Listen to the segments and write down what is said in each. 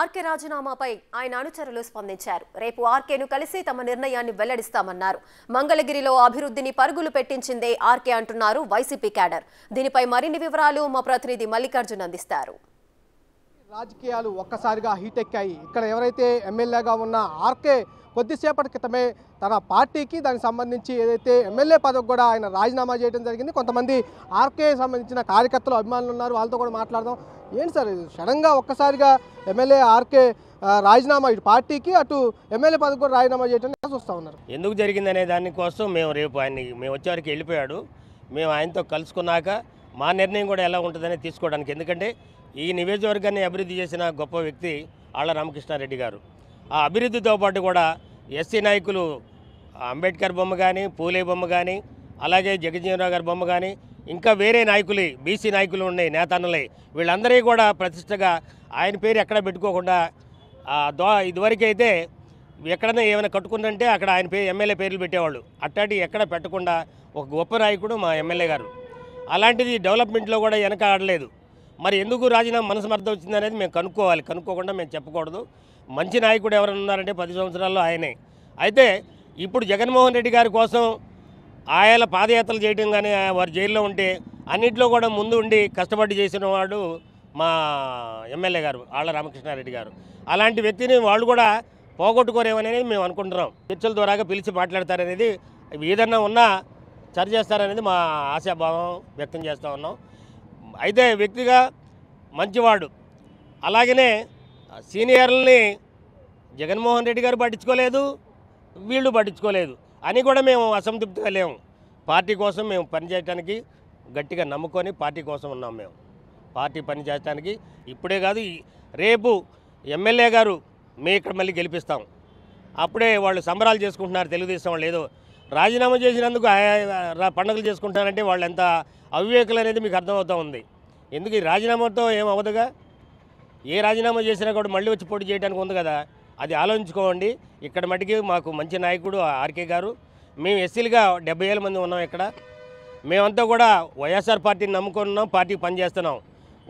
RK రాజీనామాపై ఆయన అనుచరులు స్పందించారు రేపు ఆర్కేను కలిసి తమ నిర్ణయాన్ని వెల్లడిస్తామన్నారు మంగళగిరిలో అభివృద్ధిని పరుగులు పెట్టించిందే ఆర్కే అంటున్నారు వైసీపీ క్యాడర్ దీనిపై మరిన్ని వివరాలు మా ప్రతినిధి మల్లికార్జున్ అందిస్తారు రాజకీయాలు ఒక్కసారిగా హీట్ ఎక్కాయి ఇక్కడ ఎవరైతే ఎమ్మెల్యేగా ఉన్న ఆర్కే కొద్దిసేపటి క్రితమే తన పార్టీకి దానికి సంబంధించి ఏదైతే ఎమ్మెల్యే పదవి కూడా ఆయన రాజీనామా చేయడం జరిగింది కొంతమంది ఆర్కే సంబంధించిన కార్యకర్తలు అభిమానులు ఉన్నారు వాళ్ళతో కూడా మాట్లాడదాం ఏంటి సార్ సడన్గా ఒక్కసారిగా ఎమ్మెల్యే ఆర్కే రాజీనామా ఇటు పార్టీకి అటు ఎమ్మెల్యే పదవి కూడా రాజీనామా చేయడం చూస్తూ ఉన్నారు ఎందుకు జరిగిందనే దానికోసం మేము రేపు ఆయన్ని మేము వచ్చేవారికి వెళ్ళిపోయాడు మేము ఆయనతో కలుసుకున్నాక మా నిర్ణయం కూడా ఎలా ఉంటుందని తీసుకోవడానికి ఎందుకంటే ఈ నియోజకవర్గాన్ని అభివృద్ధి చేసిన గొప్ప వ్యక్తి ఆళ్ళ రామకృష్ణారెడ్డి గారు ఆ అభివృద్ధితో పాటు కూడా ఎస్సీ నాయకులు అంబేద్కర్ బొమ్మ కానీ పూలే బొమ్మ కానీ అలాగే జగజ్జీవనరావు గారి బొమ్మ కానీ ఇంకా వేరే నాయకులు బీసీ నాయకులు ఉన్నాయి నేతన్నలే వీళ్ళందరికీ కూడా ప్రతిష్టగా ఆయన పేరు ఎక్కడ పెట్టుకోకుండా దో ఇదివరకైతే ఎక్కడన్నా ఏమైనా కట్టుకుందంటే అక్కడ ఆయన పేరు ఎమ్మెల్యే పేర్లు పెట్టేవాళ్ళు అట్టాటి ఎక్కడ పెట్టకుండా ఒక గొప్ప నాయకుడు మా ఎమ్మెల్యే గారు అలాంటిది డెవలప్మెంట్లో కూడా వెనక ఆడలేదు మరి ఎందుకు రాజీనామా మనసు అర్థం వచ్చిందనేది మేము కనుక్కోవాలి కనుక్కోకుండా మేము చెప్పకూడదు మంచి నాయకుడు ఎవరైనా ఉన్నారంటే పది సంవత్సరాల్లో ఆయనే అయితే ఇప్పుడు జగన్మోహన్ రెడ్డి గారి కోసం ఆయన పాదయాత్రలు చేయడం కానీ వారు జైల్లో ఉంటే అన్నింటిలో కూడా ముందు ఉండి కష్టపడి చేసిన వాడు మా ఎమ్మెల్యే గారు ఆళ్ళ రామకృష్ణారెడ్డి గారు అలాంటి వ్యక్తిని వాళ్ళు కూడా పోగొట్టుకోరేమనేది మేము అనుకుంటున్నాం చర్చల ద్వారాగా పిలిచి మాట్లాడతారనేది ఏదన్నా ఉన్నా సరి చేస్తారనేది మా ఆశాభావం వ్యక్తం చేస్తూ ఉన్నాం అయితే వ్యక్తిగా మంచివాడు అలాగనే సీనియర్లని జగన్మోహన్ రెడ్డి గారు పట్టించుకోలేదు వీళ్ళు పట్టించుకోలేదు అని కూడా మేము అసంతృప్తిగా లేము పార్టీ కోసం మేము పనిచేయటానికి గట్టిగా నమ్ముకొని పార్టీ కోసం ఉన్నాం మేము పార్టీ పనిచేయటానికి ఇప్పుడే కాదు రేపు ఎమ్మెల్యే గారు మేము ఇక్కడ మళ్ళీ గెలిపిస్తాం అప్పుడే వాళ్ళు సంబరాలు చేసుకుంటున్నారు తెలుగుదేశం వాళ్ళు ఏదో రాజీనామా చేసినందుకు పండుగలు చేసుకుంటున్నారంటే వాళ్ళు ఎంత అవివేకులు అనేది మీకు అర్థమవుతూ ఉంది ఎందుకు ఈ రాజీనామాతో ఏమవుదుగా ఏ రాజీనామా చేసినా కూడా మళ్ళీ వచ్చి పోటీ చేయడానికి ఉంది కదా అది ఆలోచించుకోండి ఇక్కడ మటుకి మాకు మంచి నాయకుడు ఆర్కే గారు మేము ఎస్సీలుగా డెబ్బై వేల మంది ఉన్నాం ఇక్కడ మేమంతా కూడా వైఎస్ఆర్ పార్టీని నమ్ముకున్నాం పార్టీకి పనిచేస్తున్నాం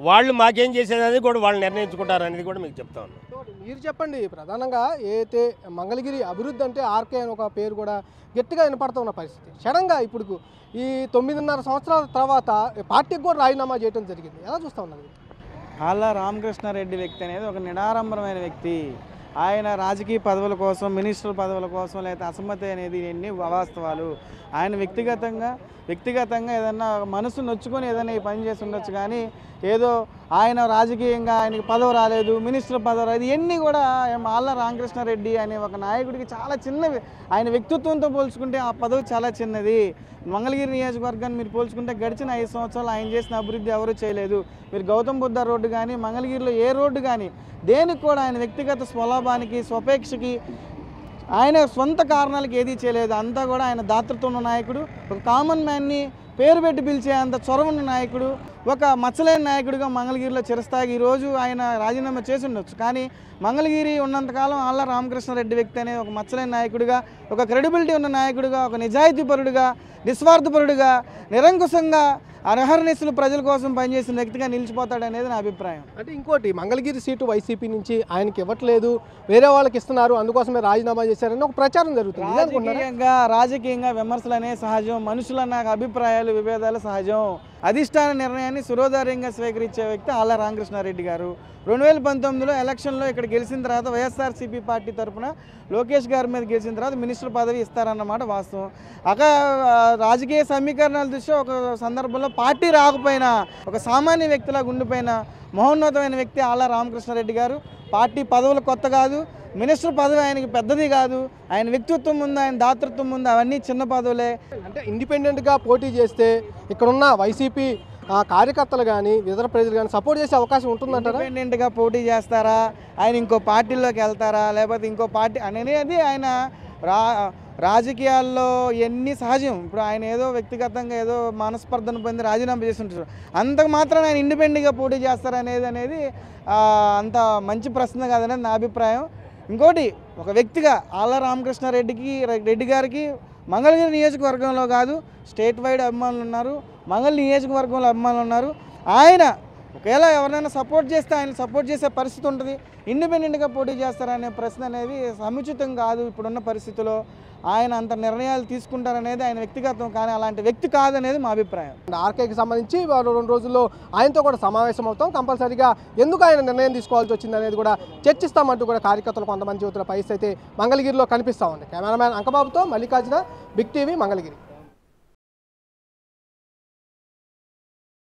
వాళ్ళు మాకేం చేసేది కూడా వాళ్ళు నిర్ణయించుకుంటారు అనేది కూడా మీకు చెప్తా ఉన్నాం మీరు చెప్పండి ప్రధానంగా ఏతే మంగళగిరి అభివృద్ధి అంటే ఆర్కే అని ఒక పేరు కూడా గట్టిగా వినపడుతున్న పరిస్థితి సడన్గా ఇప్పుడు ఈ తొమ్మిదిన్నర సంవత్సరాల తర్వాత పార్టీకి కూడా రాజీనామా చేయడం జరిగింది ఎలా చూస్తూ ఉన్నది ఆళ్ళ రామకృష్ణారెడ్డి వ్యక్తి అనేది ఒక నిడారంభరమైన వ్యక్తి ఆయన రాజకీయ పదవుల కోసం మినిస్టర్ పదవుల కోసం లేదా అసమ్మతి అనేది ఎన్ని అవాస్తవాలు ఆయన వ్యక్తిగతంగా వ్యక్తిగతంగా ఏదన్నా మనసు నొచ్చుకొని ఏదైనా ఈ పని చేసి ఉండొచ్చు కానీ ఏదో ఆయన రాజకీయంగా ఆయనకి పదవి రాలేదు మినిస్టర్ పదవి రాలేదు ఇవన్నీ కూడా మాల్ల రామకృష్ణారెడ్డి అనే ఒక నాయకుడికి చాలా చిన్నవి ఆయన వ్యక్తిత్వంతో పోల్చుకుంటే ఆ పదవి చాలా చిన్నది మంగళగిరి నియోజకవర్గాన్ని మీరు పోల్చుకుంటే గడిచిన ఐదు సంవత్సరాలు ఆయన చేసిన అభివృద్ధి ఎవరూ చేయలేదు మీరు గౌతమ్ బుద్ధ రోడ్డు కానీ మంగళగిరిలో ఏ రోడ్డు కానీ దేనికి కూడా ఆయన వ్యక్తిగత స్వలాభానికి స్వపేక్షకి ఆయన సొంత కారణాలకి ఏదీ చేయలేదు అంతా కూడా ఆయన దాతృత్వం ఉన్న నాయకుడు ఒక కామన్ మ్యాన్ని పేరు పెట్టి పిలిచే అంత చొరవన్న నాయకుడు ఒక మచ్చలేని నాయకుడిగా మంగళగిరిలో చిరస్థాయి ఈరోజు ఆయన రాజీనామా చేసి ఉండొచ్చు కానీ మంగళగిరి ఉన్నంతకాలం ఆళ్ళ రామకృష్ణారెడ్డి వ్యక్తి అనే ఒక మచ్చలేని నాయకుడిగా ఒక క్రెడిబిలిటీ ఉన్న నాయకుడిగా ఒక నిజాయితీపరుడుగా నిస్వార్థపరుడుగా నిరంకుశంగా అర్హర్నెస్లు ప్రజల కోసం పనిచేసిన వ్యక్తిగా నిలిచిపోతాడు అనేది నా అభిప్రాయం అంటే ఇంకోటి మంగళగిరి సీటు వైసీపీ నుంచి ఆయనకి ఇవ్వట్లేదు వేరే వాళ్ళకి ఇస్తున్నారు అందుకోసమే రాజీనామా చేశారని ఒక ప్రచారం జరుగుతుంది రాజకీయంగా రాజకీయంగా విమర్శలు సహజం మనుషుల నాకు అభిప్రాయాలు విభేదాలు సహజం అధిష్టాన నిర్ణయాన్ని సురోధార్యంగా స్వీకరించే వ్యక్తి ఆళ్ళ రామకృష్ణారెడ్డి గారు రెండు వేల పంతొమ్మిదిలో ఎలక్షన్లో ఇక్కడ గెలిచిన తర్వాత వైఎస్ఆర్సీపీ పార్టీ తరఫున లోకేష్ గారి మీద గెలిచిన తర్వాత మినిస్టర్ పదవి ఇస్తారన్నమాట వాస్తవం అక్కడ రాజకీయ సమీకరణాల దృష్ట్యా ఒక సందర్భంలో పార్టీ రాకపోయినా ఒక సామాన్య వ్యక్తిలా గుండిపోయిన మహోన్నతమైన వ్యక్తి ఆళ్ళ రామకృష్ణారెడ్డి గారు పార్టీ పదవులు కొత్త కాదు మినిస్టర్ పదవి ఆయనకి పెద్దది కాదు ఆయన వ్యక్తిత్వం ఉంది ఆయన దాతృత్వం ఉంది అవన్నీ చిన్న పదవులే అంటే ఇండిపెండెంట్గా పోటీ చేస్తే ఇక్కడున్న వైసీపీ కార్యకర్తలు కానీ ఇతర ప్రజలు కానీ సపోర్ట్ చేసే అవకాశం ఉంటుందంటారా ఇండిపెండెంట్గా పోటీ చేస్తారా ఆయన ఇంకో పార్టీలోకి వెళ్తారా లేకపోతే ఇంకో పార్టీ అనేది ఆయన రా రాజకీయాల్లో ఎన్ని సహజం ఇప్పుడు ఆయన ఏదో వ్యక్తిగతంగా ఏదో మనస్పర్ధన పొంది రాజీనామా చేస్తుంటారు అంతకు మాత్రం ఆయన ఇండిపెండెంట్గా పోటీ చేస్తారనేది అనేది అంత మంచి ప్రశ్న కాదనేది నా అభిప్రాయం ఇంకోటి ఒక వ్యక్తిగా ఆళ్ళ రామకృష్ణారెడ్డికి రెడ్డి గారికి మంగళగిరి నియోజకవర్గంలో కాదు స్టేట్ వైడ్ అభిమానులు ఉన్నారు మంగళ నియోజకవర్గంలో అభిమానులు ఉన్నారు ఆయన ఒకవేళ ఎవరైనా సపోర్ట్ చేస్తే ఆయన సపోర్ట్ చేసే పరిస్థితి ఉంటుంది ఇండిపెండెంట్గా పోటీ చేస్తారనే ప్రశ్న అనేది సముచితం కాదు ఇప్పుడున్న పరిస్థితిలో ఆయన అంత నిర్ణయాలు తీసుకుంటారనేది ఆయన వ్యక్తిగతం కానీ అలాంటి వ్యక్తి కాదనేది మా అభిప్రాయం ఆర్కేకి సంబంధించి రెండు రోజుల్లో ఆయనతో కూడా సమావేశం అవుతాం కంపల్సరీగా ఎందుకు ఆయన నిర్ణయం తీసుకోవాల్సి వచ్చింది అనేది కూడా చర్చిస్తామంటూ కూడా కార్యకర్తలు కొంతమంది యువతుల పరిస్థితి అయితే మంగళగిరిలో కనిపిస్తా ఉంది కెమెరామ్యాన్ అంకబాబుతో మల్లికార్జున బిగ్ టీవీ మంగళగిరి